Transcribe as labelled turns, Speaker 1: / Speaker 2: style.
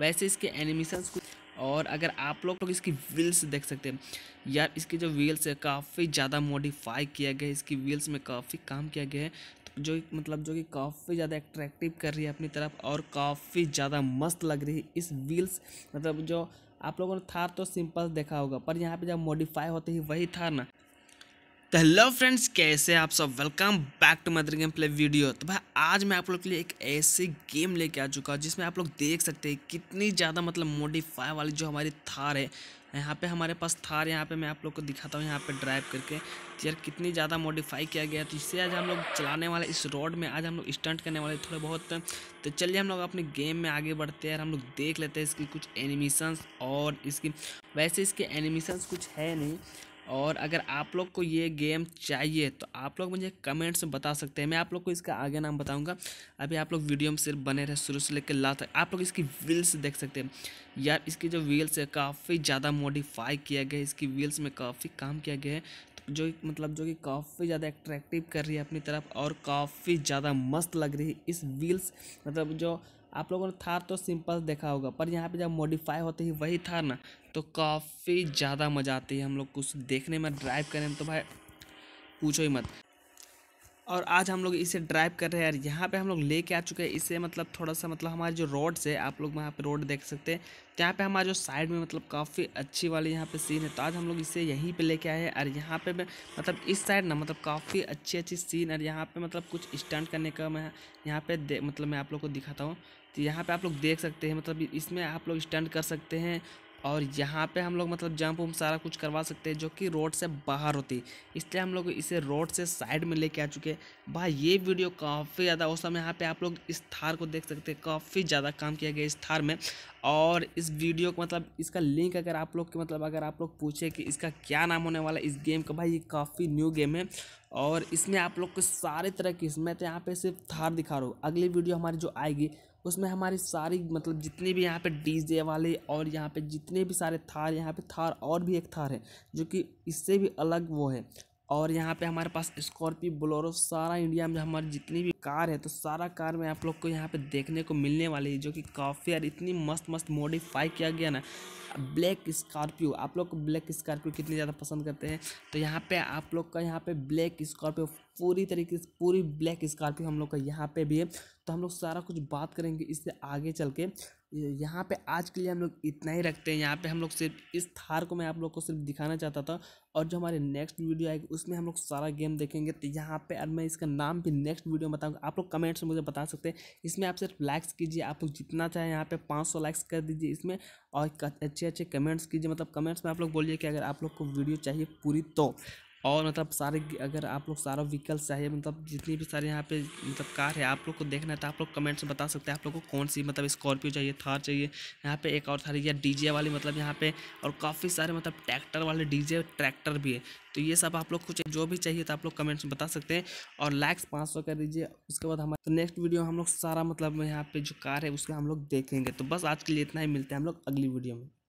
Speaker 1: वैसे इसके एनिमेशंस कुछ और अगर आप लोग लोग इसकी व्हील्स देख सकते हैं यार इसकी जो व्हील्स है काफ़ी ज़्यादा मॉडिफाई किया गया है इसकी व्हील्स में काफ़ी काम किया गया है तो जो मतलब जो कि काफ़ी ज़्यादा एट्रैक्टिव कर रही है अपनी तरफ और काफ़ी ज़्यादा मस्त लग रही है इस व्हील्स मतलब जो आप लोगों ने थार तो सिंपल देखा होगा पर यहाँ पे जब मॉडिफाई होते ही वही थार ना तो हेलो फ्रेंड्स कैसे आप सब welcome back to mother game play video तो भाई आज मैं आप लोग के लिए एक ऐसे गेम लेके आ चुका हूँ जिसमें आप लोग देख सकते हैं कितनी ज़्यादा मतलब मोडिफाई वाली जो हमारी थार है यहाँ पे हमारे पास थार यहाँ पे मैं आप लोग को दिखाता हूँ यहाँ पे ड्राइव करके तो यार कितनी ज़्यादा मॉडिफाई किया गया तो इससे आज हम लोग चलाने वाले इस रोड में आज हम लोग स्टंट करने वाले थोड़े बहुत तो चलिए हम लोग अपने गेम में आगे बढ़ते हैं हम लोग देख लेते हैं इसकी कुछ एनिमेशंस और इसकी वैसे इसके एनिमेशंस कुछ है नहीं और अगर आप लोग को ये गेम चाहिए तो आप लोग मुझे कमेंट्स में बता सकते हैं मैं आप लोग को इसका आगे नाम बताऊंगा अभी आप लोग वीडियो में सिर्फ बने रहे शुरू से लेकर ला तक आप लोग इसकी व्हील्स देख सकते हैं यार इसकी जो व्हील्स है काफ़ी ज़्यादा मॉडिफाई किया गया है इसकी व्हील्स में काफ़ी काम किया गया है तो जो मतलब जो कि काफ़ी ज़्यादा एट्रैक्टिव कर रही है अपनी तरफ और काफ़ी ज़्यादा मस्त लग रही है इस व्हील्स मतलब जो आप लोगों ने थार तो सिंपल देखा होगा पर यहाँ पे जब मॉडिफाई होते ही वही थार ना तो काफ़ी ज़्यादा मज़ा आती है हम लोग कुछ देखने में ड्राइव करने में तो भाई पूछो ही मत और आज हम लोग इसे ड्राइव कर रहे हैं यार यहाँ पे हम लोग लेके आ चुके हैं इसे मतलब थोड़ा सा मतलब हमारे जो रोड से आप लोग वहाँ पे रोड देख सकते हैं यहाँ पे हमारे जो साइड में मतलब काफ़ी अच्छी वाली यहाँ पे सीन है तो आज हम लोग इसे यहीं पे लेके आए हैं और यहाँ पे मैं मतलब इस साइड ना मतलब काफ़ी अच्छी अच्छी सीन और यहाँ पर मतलब कुछ स्टंट करने का मैं यहाँ पर मतलब मैं आप लोग को दिखाता हूँ तो यहाँ पर आप लोग देख सकते हैं मतलब इसमें आप लोग स्टंट कर सकते हैं और यहाँ पे हम लोग मतलब जंप वम सारा कुछ करवा सकते हैं जो कि रोड से बाहर होती है इसलिए हम लोग इसे रोड से साइड में लेके आ चुके हैं भाई ये वीडियो काफ़ी ज़्यादा उस समय यहाँ पे आप लोग इस थार को देख सकते हैं काफ़ी ज़्यादा काम किया गया इस थार में और इस वीडियो को मतलब इसका लिंक अगर आप लोग के मतलब अगर आप लोग पूछे कि इसका क्या नाम होने वाला है इस गेम का भाई ये काफ़ी न्यू गेम है और इसमें आप लोग को सारे तरह की इसमें तो यहाँ पे सिर्फ थार दिखा रहा हूँ अगली वीडियो हमारी जो आएगी उसमें हमारी सारी मतलब जितने भी यहाँ पे डीजे वाले और यहाँ पे जितने भी सारे थार यहाँ पे थार और भी एक थार है जो कि इससे भी अलग वो है और यहाँ पे हमारे पास स्कॉर्पियो बोलोरो सारा इंडिया में हमारे जितनी भी कार है तो सारा कार में आप लोग को यहाँ पे देखने को मिलने वाली है जो कि काफ़ी यार इतनी मस्त मस्त मॉडिफाई किया गया ना ब्लैक स्कॉर्पियो आप लोग ब्लैक स्कॉर्पियो कितनी ज़्यादा पसंद करते हैं तो यहाँ पे आप लोग का यहाँ पे ब्लैक स्कॉर्पियो पूरी तरीके से पूरी ब्लैक स्कॉर्पियो हम लोग का यहाँ पे भी है तो हम लोग सारा कुछ बात करेंगे इससे आगे चल के यहाँ पे आज के लिए हम लोग इतना ही रखते हैं यहाँ पे हम लोग सिर्फ इस थार को मैं आप लोग को सिर्फ दिखाना चाहता था और जो हमारे नेक्स्ट वीडियो आएगी उसमें हम लोग सारा गेम देखेंगे तो यहाँ पर मैं इसका नाम भी नेक्स्ट वीडियो में बताऊँगा आप आप लोग कमेंट्स में मुझे बता सकते हैं इसमें आप सिर्फ लाइक्स कीजिए आप लोग जितना चाहें यहाँ पे 500 लाइक्स कर दीजिए इसमें और अच्छे अच्छे कमेंट्स कीजिए मतलब कमेंट्स में आप लोग बोलिए कि अगर आप लोग को वीडियो चाहिए पूरी तो और मतलब सारे अगर आप लोग सारा व्हीकल्स चाहिए मतलब जितनी भी सारे यहाँ पे मतलब कार है आप लोग को देखना है तो आप लोग कमेंट्स में बता सकते हैं आप लोग को कौन सी मतलब स्कॉर्पियो चाहिए थार चाहिए यहाँ पे एक और थार या डीजे वाली मतलब यहाँ पे और काफ़ी सारे मतलब ट्रैक्टर वाले डीजे ट्रैक्टर भी है तो ये सब आप लोग कुछ जो भी चाहिए तो आप लोग कमेंट्स में बता सकते हैं और लाइक्स पाँच सौ कर दीजिए उसके बाद हमारे तो नेक्स्ट वीडियो हम लोग सारा मतलब यहाँ पे जो कार है उसका हम लोग देखेंगे तो बस आज के लिए इतना ही मिलते हैं हम लोग अगली वीडियो में